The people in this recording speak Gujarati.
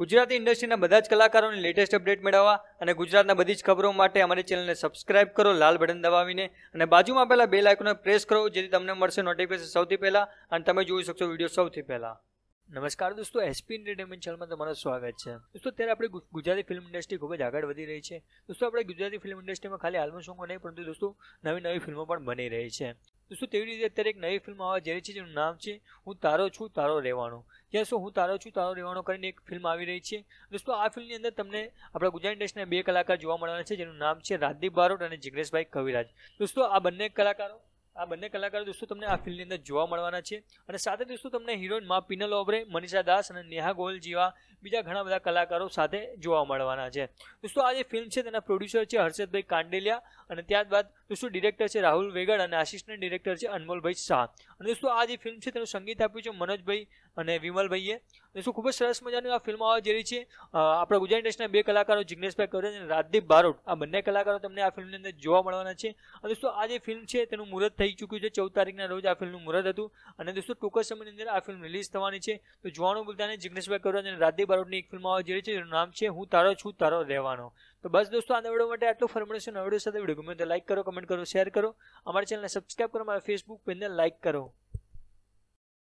ગુજરાતી ઇન્ડસ્ટ્રીના બધા જ કલાકારોની લેટેસ્ટ અપડેટ મેળવવા અને ગુજરાતના બધી જ ખબરો માટે અમારી ચેનલને સબસ્ક્રાઇબ કરો લાલ બટન દબાવીને અને બાજુમાં પહેલાં બે લાઇકોને પ્રેસ કરો જેથી તમને મળશે નોટિફિકેશન સૌથી પહેલાં અને તમે જોઈ શકશો વિડીયો સૌથી પહેલાં નમસ્કાર દોસ્તો એસપી એન્ટરટેનમેન્ટ ચેનલમાં તમારું સ્વાગત છે દોસ્તો અત્યારે આપણે ગુજરાતી ફિલ્મ ઇન્ડસ્ટ્રી ખૂબ જ આગળ વધી રહી છે દોસ્તો આપણે ગુજરાતી ફિલ્મ ઇન્ડસ્ટ્રીમાં ખાલી આલ્બમ સોંગો નહીં પરંતુ દોસ્તો નવી નવી ફિલ્મો પણ બની રહી છે દોસ્તો તેવી રીતે અત્યારે એક નવી ફિલ્મ આવવા જઈ છે જેનું નામ છે હું તારો છું તારો રહેવાનો જ્યાં યસ હું તારો છું તારો રહેવાનો કરીને એક ફિલ્મ આવી રહી છે દોસ્તો આ ફિલ્મની અંદર તમને આપણા ગુજરાત ઇન્ડસ્ટ્રીના બે કલાકાર જોવા મળવાના છે જેનું નામ છે રાજદીપ બારોટ અને જિગ્નેશભાઈ કવિરાજ દોસ્તો આ બંને કલાકારો આ બંને કલાકારો દોસ્તો તમને આ ફિલ્મની અંદર જોવા મળવાના છે અને સાથે દોસ્તો તમને હિરોઈન માં પિનલ ઓબરે મનીષા દાસ અને નેહા ગોલ જેવા બીજા ઘણા બધા કલાકારો સાથે જોવા મળવાના છે દોસ્તો આ જે ફિલ્મ છે તેના પ્રોડ્યુસર છે હર્ષદભાઈ કાંડેલિયા અને ત્યારબાદ દોસ્તો ડિરેક્ટર છે રાહુલ વેગડ અને આસિસ્ટન્ટ ડિરેક્ટર છે અનમોલભાઈ શાહ અને દોસ્તો આ જે ફિલ્મ છે તેનું સંગીત આપ્યું છે મનોજભાઈ અને વિમલભાઈએ દોસ્તો ખૂબ જ સરસ મજાની આ ફિલ્મ આવવા જેવી છે આપણા ગુજરાત ઇન્ડસ્ટ્રીના બે કલાકારો જિજ્ઞેશભાઈ કરે અને રાજદીપ બારોટ આ બંને કલાકારો તમને આ ફિલ્મની અંદર જોવા મળવાના છે અને દોસ્તો આ જે ફિલ્મ છે તેનું મુહૂર્ત થઈ થઈ ચૂક્યું છે ચૌદ તારીખના રોજ આ ફિલ્મનું મુહૂર્ત હતું અને દોસ્તો ટૂંક સમયની અંદર આ ફિલ્મ રિલીઝ થવાની છે તો જોવાનું ભૂલતા નહીં જિગ્નેશભાઈ કરોજ અને રાધે બારોટની એક ફિલ્મ આવે જે છે જેનું નામ છે હું તારો છું તારો રહેવાનો તો બસ દોસ્તો આ નવડો માટે આટલું ફોર્મેશન નવડો સાથે વિડીયો ગમે તો લાઇક કરો કમેન્ટ કરો શેર કરો અમારી ચેનલને સબસ્ક્રાઈબ કરો મારા ફેસબુક પેજને લાઇક કરો